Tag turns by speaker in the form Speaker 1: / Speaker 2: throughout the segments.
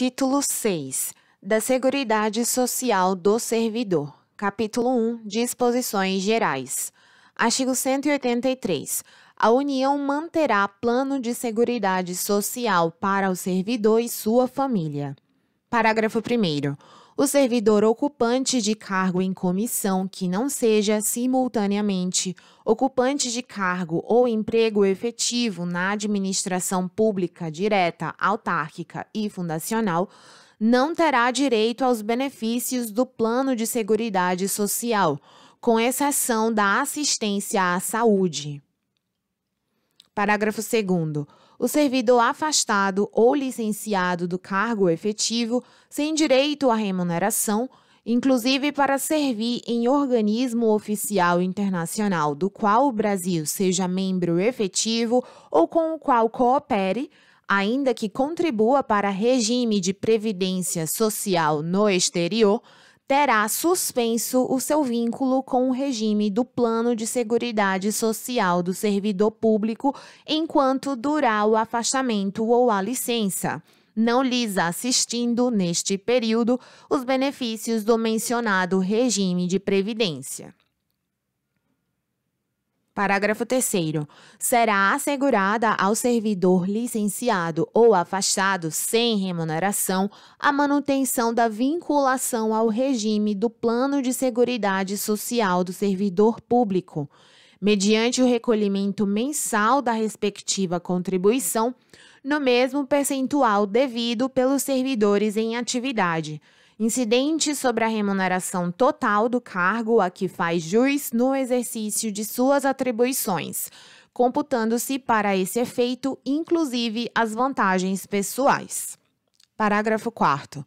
Speaker 1: Título 6 da Seguridade Social do Servidor. Capítulo 1 Disposições Gerais. Artigo 183. A União manterá plano de seguridade social para o servidor e sua família. Parágrafo 1 o servidor ocupante de cargo em comissão que não seja simultaneamente ocupante de cargo ou emprego efetivo na administração pública direta, autárquica e fundacional não terá direito aos benefícios do plano de seguridade social, com exceção da assistência à saúde. Parágrafo 2 o servidor afastado ou licenciado do cargo efetivo sem direito à remuneração, inclusive para servir em organismo oficial internacional do qual o Brasil seja membro efetivo ou com o qual coopere, ainda que contribua para regime de previdência social no exterior terá suspenso o seu vínculo com o regime do Plano de Seguridade Social do servidor público enquanto durar o afastamento ou a licença não lhes assistindo, neste período, os benefícios do mencionado regime de previdência. Parágrafo 3. Será assegurada ao servidor licenciado ou afastado sem remuneração a manutenção da vinculação ao regime do Plano de Seguridade Social do servidor público, mediante o recolhimento mensal da respectiva contribuição, no mesmo percentual devido pelos servidores em atividade incidente sobre a remuneração total do cargo a que faz juiz no exercício de suas atribuições, computando-se para esse efeito, inclusive, as vantagens pessoais. Parágrafo 4.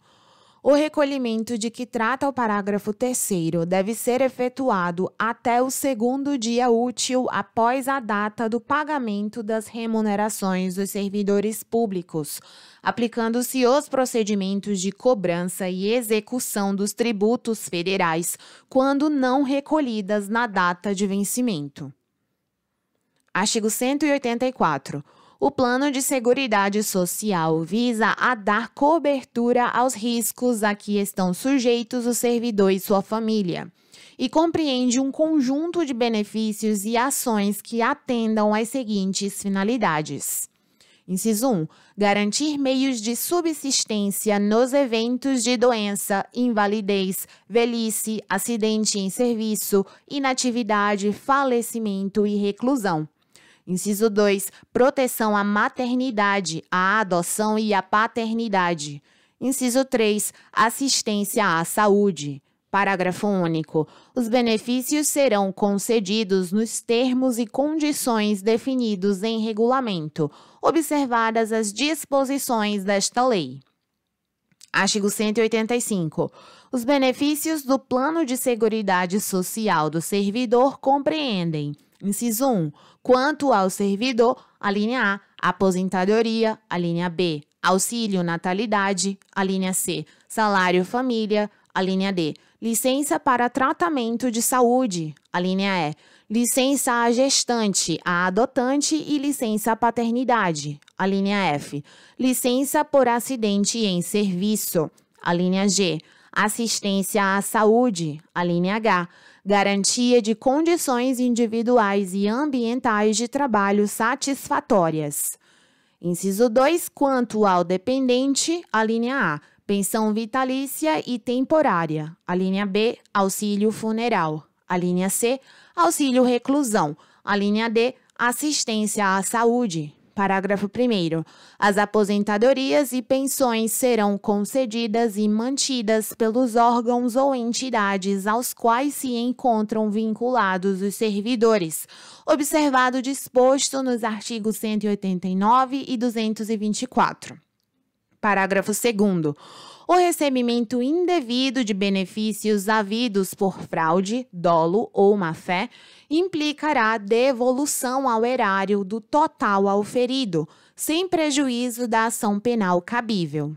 Speaker 1: O recolhimento de que trata o parágrafo 3 deve ser efetuado até o segundo dia útil após a data do pagamento das remunerações dos servidores públicos, aplicando-se os procedimentos de cobrança e execução dos tributos federais quando não recolhidas na data de vencimento. Artigo 184. O Plano de Seguridade Social visa a dar cobertura aos riscos a que estão sujeitos o servidor e sua família e compreende um conjunto de benefícios e ações que atendam às seguintes finalidades. Inciso 1. Garantir meios de subsistência nos eventos de doença, invalidez, velhice, acidente em serviço, inatividade, falecimento e reclusão. Inciso 2. Proteção à maternidade, à adoção e à paternidade. Inciso 3. Assistência à saúde. Parágrafo único. Os benefícios serão concedidos nos termos e condições definidos em regulamento, observadas as disposições desta lei. Artigo 185. Os benefícios do Plano de Seguridade Social do servidor compreendem Inciso 1. Quanto ao servidor, a linha A, aposentadoria, a linha B, auxílio natalidade, a linha C, salário família, a linha D, licença para tratamento de saúde, a linha E, licença à gestante, à adotante e licença paternidade, a linha F, licença por acidente em serviço, a linha G, assistência à saúde, a linha H, garantia de condições individuais e ambientais de trabalho satisfatórias. Inciso 2, quanto ao dependente, a linha A, pensão vitalícia e temporária. A linha B, auxílio funeral. A linha C, auxílio reclusão. A linha D, assistência à saúde. Parágrafo 1. As aposentadorias e pensões serão concedidas e mantidas pelos órgãos ou entidades aos quais se encontram vinculados os servidores, observado o disposto nos artigos 189 e 224. Parágrafo 2 o recebimento indevido de benefícios havidos por fraude, dolo ou má-fé implicará devolução ao erário do total ao ferido, sem prejuízo da ação penal cabível.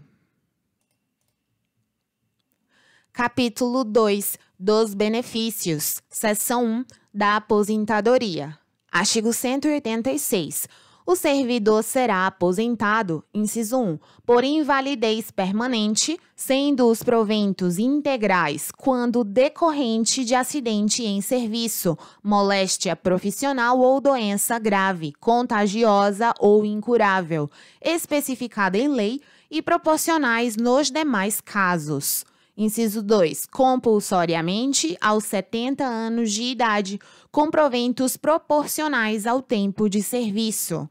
Speaker 1: Capítulo 2 dos benefícios, seção 1 da aposentadoria. Artigo 186 o servidor será aposentado, inciso 1, por invalidez permanente, sendo os proventos integrais quando decorrente de acidente em serviço, moléstia profissional ou doença grave, contagiosa ou incurável, especificada em lei e proporcionais nos demais casos. Inciso 2. Compulsoriamente aos 70 anos de idade, com proventos proporcionais ao tempo de serviço.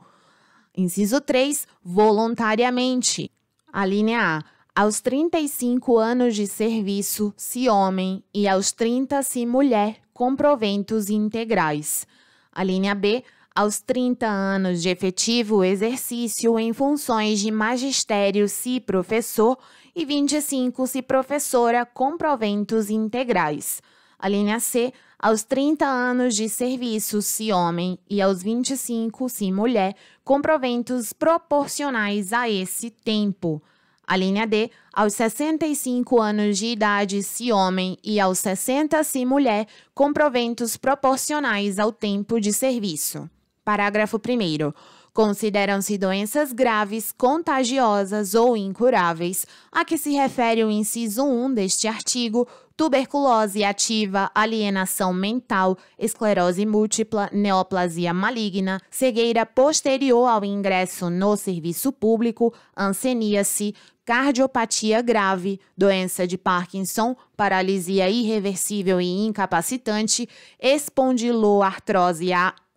Speaker 1: Inciso 3. Voluntariamente. A linha A. Aos 35 anos de serviço, se homem, e aos 30, se mulher, com proventos integrais. A linha B aos 30 anos de efetivo exercício em funções de magistério se professor e 25 se professora com proventos integrais. A linha C, aos 30 anos de serviço, se homem, e aos 25, se mulher, com proventos proporcionais a esse tempo. A linha D, aos 65 anos de idade, se homem, e aos 60, se mulher, com proventos proporcionais ao tempo de serviço. Parágrafo 1. Consideram-se doenças graves, contagiosas ou incuráveis, a que se refere o inciso 1 deste artigo, tuberculose ativa, alienação mental, esclerose múltipla, neoplasia maligna, cegueira posterior ao ingresso no serviço público, anseníase, cardiopatia grave, doença de Parkinson, paralisia irreversível e incapacitante, espondiloartrose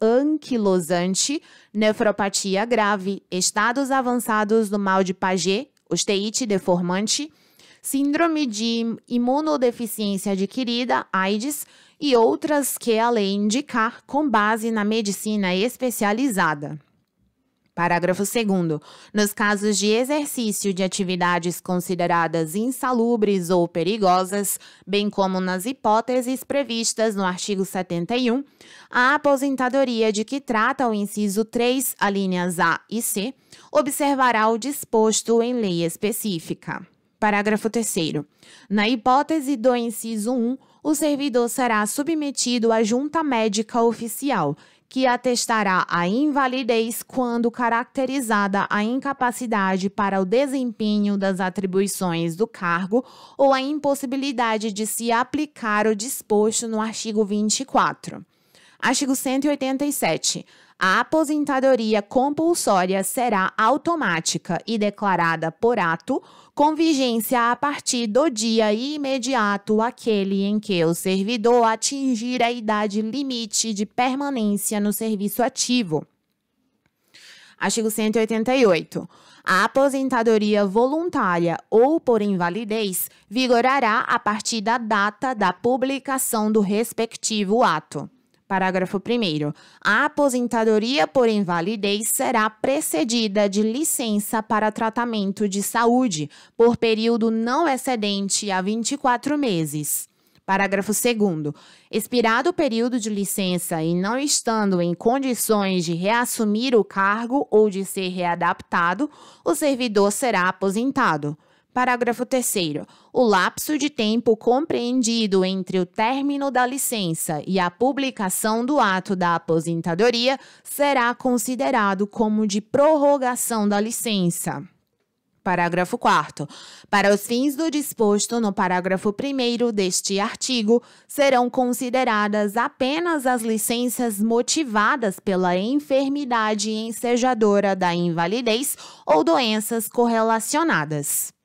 Speaker 1: anquilosante, nefropatia grave, estados avançados do mal de Paget, osteite deformante, síndrome de imunodeficiência adquirida, AIDS, e outras que a lei indicar com base na medicina especializada. Parágrafo 2. Nos casos de exercício de atividades consideradas insalubres ou perigosas, bem como nas hipóteses previstas no artigo 71, a aposentadoria de que trata o inciso 3, alíneas A e C, observará o disposto em lei específica. Parágrafo 3. Na hipótese do inciso 1, o servidor será submetido à junta médica oficial que atestará a invalidez quando caracterizada a incapacidade para o desempenho das atribuições do cargo ou a impossibilidade de se aplicar o disposto no artigo 24. Artigo 187. A aposentadoria compulsória será automática e declarada por ato, com vigência a partir do dia imediato aquele em que o servidor atingir a idade limite de permanência no serviço ativo. Artigo 188. A aposentadoria voluntária ou por invalidez vigorará a partir da data da publicação do respectivo ato. Parágrafo 1. A aposentadoria por invalidez será precedida de licença para tratamento de saúde por período não excedente a 24 meses. Parágrafo 2. Expirado o período de licença e não estando em condições de reassumir o cargo ou de ser readaptado, o servidor será aposentado. Parágrafo 3. O lapso de tempo compreendido entre o término da licença e a publicação do ato da aposentadoria será considerado como de prorrogação da licença. Parágrafo 4. Para os fins do disposto no parágrafo 1 deste artigo, serão consideradas apenas as licenças motivadas pela enfermidade ensejadora da invalidez ou doenças correlacionadas.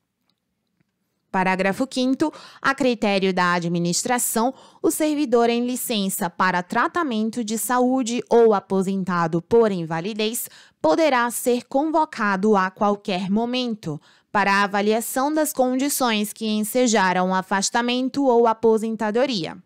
Speaker 1: Parágrafo 5. A critério da administração, o servidor em licença para tratamento de saúde ou aposentado por invalidez poderá ser convocado a qualquer momento para avaliação das condições que ensejaram afastamento ou aposentadoria.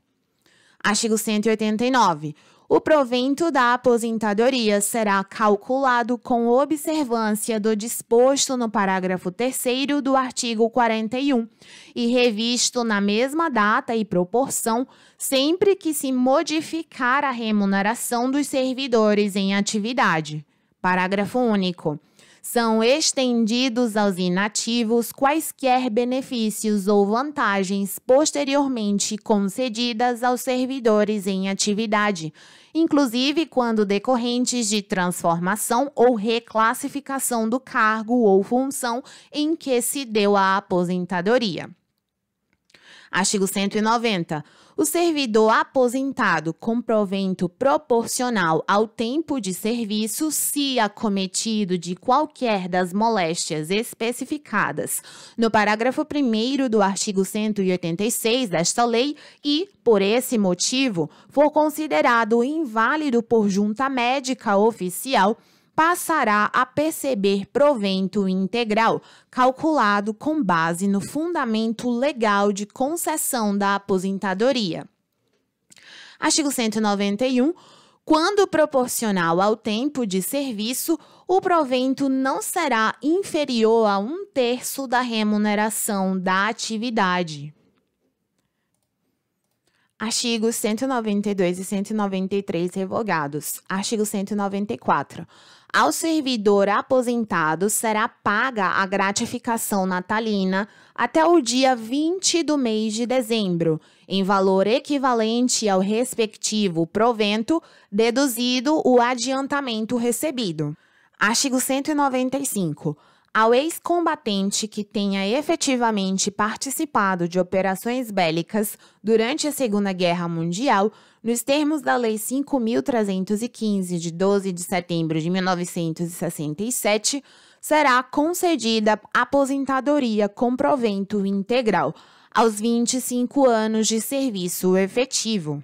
Speaker 1: Artigo 189 o provento da aposentadoria será calculado com observância do disposto no parágrafo 3 do artigo 41 e revisto na mesma data e proporção sempre que se modificar a remuneração dos servidores em atividade. Parágrafo único são estendidos aos inativos quaisquer benefícios ou vantagens posteriormente concedidas aos servidores em atividade, inclusive quando decorrentes de transformação ou reclassificação do cargo ou função em que se deu a aposentadoria. Artigo 190. O servidor aposentado com provento proporcional ao tempo de serviço, se acometido de qualquer das moléstias especificadas no parágrafo 1 do artigo 186 desta lei e, por esse motivo, for considerado inválido por junta médica oficial, passará a perceber provento integral, calculado com base no fundamento legal de concessão da aposentadoria. Artigo 191. Quando proporcional ao tempo de serviço, o provento não será inferior a um terço da remuneração da atividade. Artigos 192 e 193 revogados. Artigo 194. Ao servidor aposentado será paga a gratificação natalina até o dia 20 do mês de dezembro, em valor equivalente ao respectivo provento, deduzido o adiantamento recebido. Artigo 195 ao ex-combatente que tenha efetivamente participado de operações bélicas durante a Segunda Guerra Mundial, nos termos da Lei 5.315, de 12 de setembro de 1967, será concedida aposentadoria com provento integral aos 25 anos de serviço efetivo.